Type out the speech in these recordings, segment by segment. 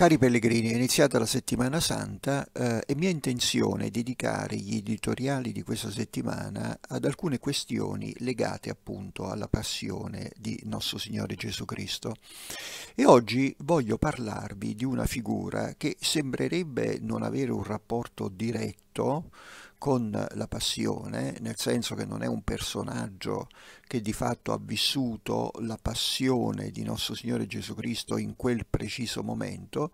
Cari pellegrini, è iniziata la settimana santa eh, e mia intenzione è dedicare gli editoriali di questa settimana ad alcune questioni legate appunto alla passione di nostro Signore Gesù Cristo. E oggi voglio parlarvi di una figura che sembrerebbe non avere un rapporto diretto conflitto con la passione, nel senso che non è un personaggio che di fatto ha vissuto la passione di nostro Signore Gesù Cristo in quel preciso momento,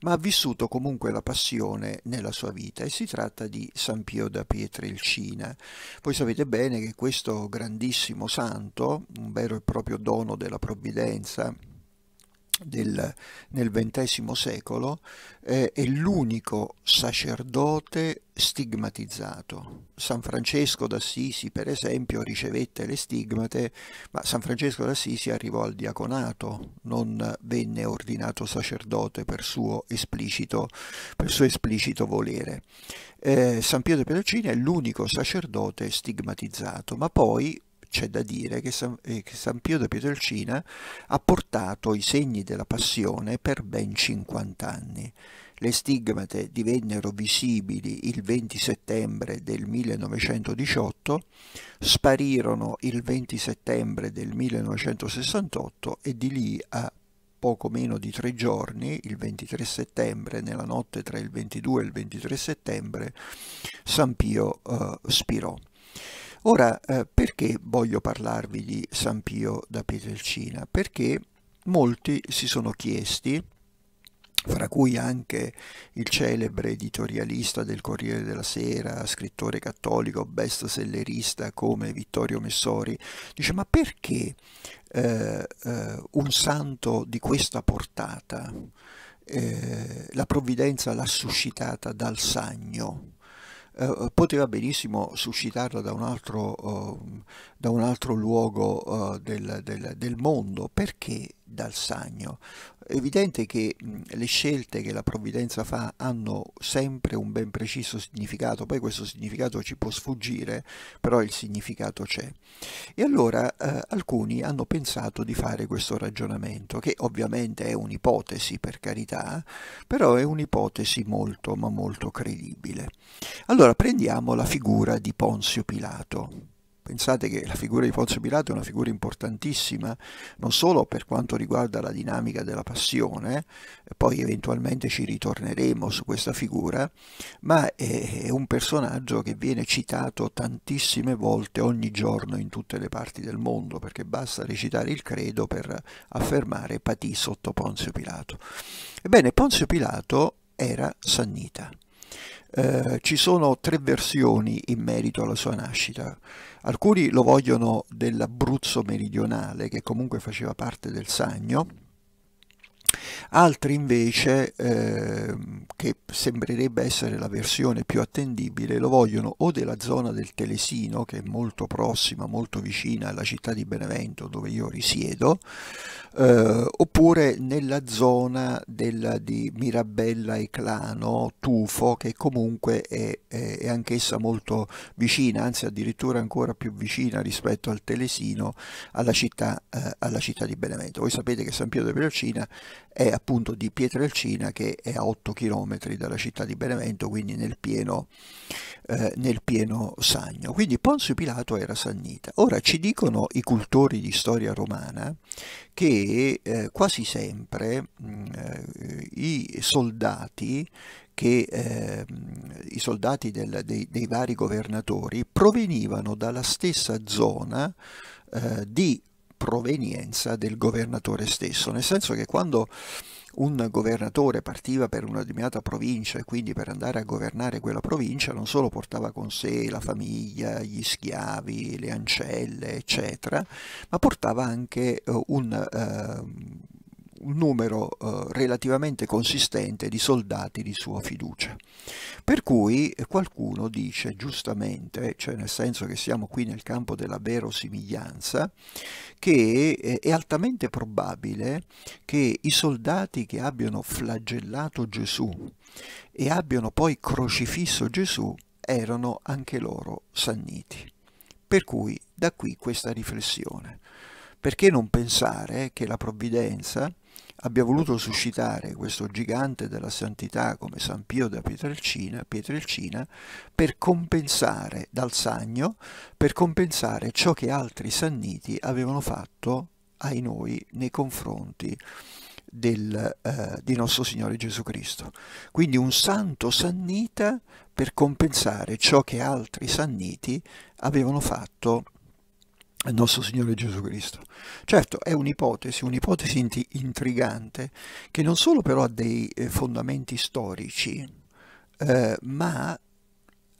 ma ha vissuto comunque la passione nella sua vita e si tratta di San Pio da Pietrelcina. Voi sapete bene che questo grandissimo santo, un vero e proprio dono della provvidenza, del, nel XX secolo, eh, è l'unico sacerdote stigmatizzato. San Francesco d'Assisi, per esempio, ricevette le stigmate, ma San Francesco d'Assisi arrivò al diaconato, non venne ordinato sacerdote per suo esplicito, per suo esplicito volere. Eh, San Pietro Pedocini è l'unico sacerdote stigmatizzato, ma poi c'è da dire che San, eh, che San Pio da Pietrelcina ha portato i segni della passione per ben 50 anni. Le stigmate divennero visibili il 20 settembre del 1918, sparirono il 20 settembre del 1968 e di lì a poco meno di tre giorni, il 23 settembre, nella notte tra il 22 e il 23 settembre, San Pio eh, spirò. Ora, eh, perché voglio parlarvi di San Pio da Pietrelcina? Perché molti si sono chiesti, fra cui anche il celebre editorialista del Corriere della Sera, scrittore cattolico, bestsellerista come Vittorio Messori, dice ma perché eh, eh, un santo di questa portata eh, la provvidenza l'ha suscitata dal sagno? eh, poteva benissimo suscitarla da un altro, eh, da un altro luogo eh, del, del, del, mondo perché dal sagno. È evidente che le scelte che la provvidenza fa hanno sempre un ben preciso significato, poi questo significato ci può sfuggire, però il significato c'è. E allora eh, alcuni hanno pensato di fare questo ragionamento, che ovviamente è un'ipotesi per carità, però è un'ipotesi molto ma molto credibile. Allora prendiamo la figura di Ponzio Pilato. Pensate che la figura di Ponzio Pilato è una figura importantissima non solo per quanto riguarda la dinamica della passione, poi eventualmente ci ritorneremo su questa figura, ma è un personaggio che viene citato tantissime volte ogni giorno in tutte le parti del mondo, perché basta recitare il credo per affermare patì sotto Ponzio Pilato. Ebbene, Ponzio Pilato era sannita. Eh, ci sono tre versioni in merito alla sua nascita. Alcuni lo vogliono dell'Abruzzo meridionale, che comunque faceva parte del Sagno, Altri invece, eh, che sembrerebbe essere la versione più attendibile, lo vogliono o della zona del Telesino, che è molto prossima, molto vicina alla città di Benevento dove io risiedo, eh, oppure nella zona della, di Mirabella e Clano, Tufo, che comunque è, è, è anch'essa molto vicina, anzi addirittura ancora più vicina rispetto al Telesino, alla città, eh, alla città di Benevento. Voi sapete che San Pietro della Perocina è appunto di Pietrelcina che è a 8 km dalla città di Benevento, quindi nel pieno, eh, nel pieno Sagno. Quindi Ponzio Pilato era sannita. Ora ci dicono i cultori di storia romana che eh, quasi sempre mh, mm, eh, i soldati che eh, i soldati del, dei, dei, vari governatori provenivano dalla stessa zona eh, di provenienza del governatore stesso, nel senso che quando un governatore partiva per una determinata provincia e quindi per andare a governare quella provincia non solo portava con sé la famiglia, gli schiavi, le ancelle, eccetera, ma portava anche eh, un eh, un numero eh, relativamente consistente di soldati di sua fiducia. Per cui eh, qualcuno dice giustamente, cioè nel senso che siamo qui nel campo della verosimiglianza, che eh, è altamente probabile che i soldati che abbiano flagellato Gesù e abbiano poi crocifisso Gesù erano anche loro sanniti. Per cui da qui questa riflessione. Perché non pensare che la provvidenza abbia voluto suscitare questo gigante della santità come San Pio da Pietrelcina, Pietrelcina per compensare dal sagno, per compensare ciò che altri sanniti avevano fatto ai noi nei confronti del, eh, di nostro Signore Gesù Cristo. Quindi un santo sannita per compensare ciò che altri sanniti avevano fatto il nostro Signore Gesù Cristo. Certo, è un'ipotesi, un'ipotesi intrigante, che non solo però ha dei eh, fondamenti storici, eh, ma ha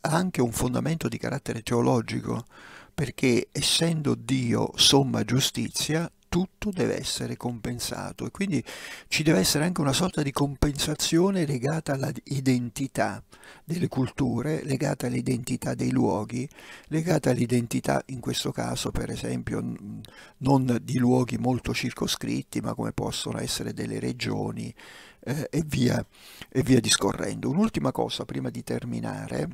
anche un fondamento di carattere teologico, perché essendo Dio somma giustizia, tutto deve essere compensato e quindi ci deve essere anche una sorta di compensazione legata all'identità delle culture, legata all'identità dei luoghi, legata all'identità in questo caso per esempio non di luoghi molto circoscritti ma come possono essere delle regioni eh, e, via, e via discorrendo. Un'ultima cosa prima di terminare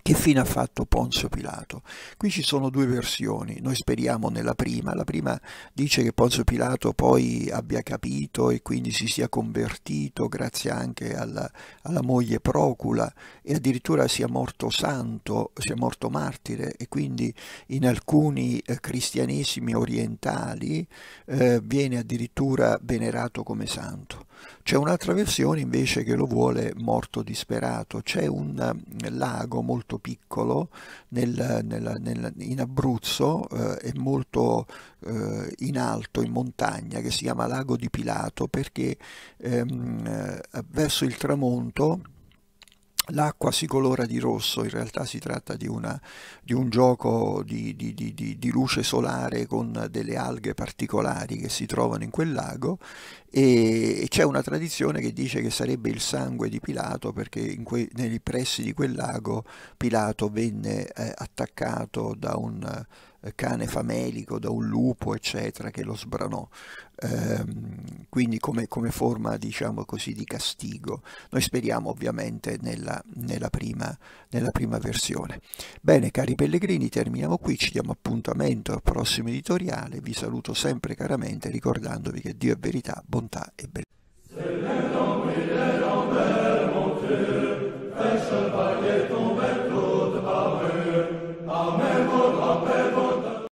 che fine ha fatto Ponzio Pilato? Qui ci sono due versioni, noi speriamo nella prima, la prima dice che Ponzio Pilato poi abbia capito e quindi si sia convertito grazie anche alla, alla moglie Procula e addirittura sia morto santo, sia morto martire e quindi in alcuni eh, cristianesimi orientali eh, viene addirittura venerato come santo. C'è un'altra versione invece che lo vuole morto disperato, c'è un eh, lago molto molto piccolo nel, nel, nel, in Abruzzo eh, e molto eh, in alto, in montagna, che si chiama Lago di Pilato, perché ehm, eh, verso il tramonto L'acqua si colora di rosso, in realtà si tratta di, una, di un gioco di, di, di, luce solare con delle alghe particolari che si trovano in quel lago e c'è una tradizione che dice che sarebbe il sangue di Pilato perché que, nei pressi di quel lago Pilato venne eh, attaccato da un eh, cane famelico da un lupo, eccetera, che lo sbranò. Ehm, quindi come, come, forma, diciamo così, di castigo. Noi speriamo ovviamente nella, nella, prima, nella prima versione. Bene, cari pellegrini, terminiamo qui, ci diamo appuntamento al prossimo editoriale. Vi saluto sempre caramente ricordandovi che Dio è verità, bontà e bellezza.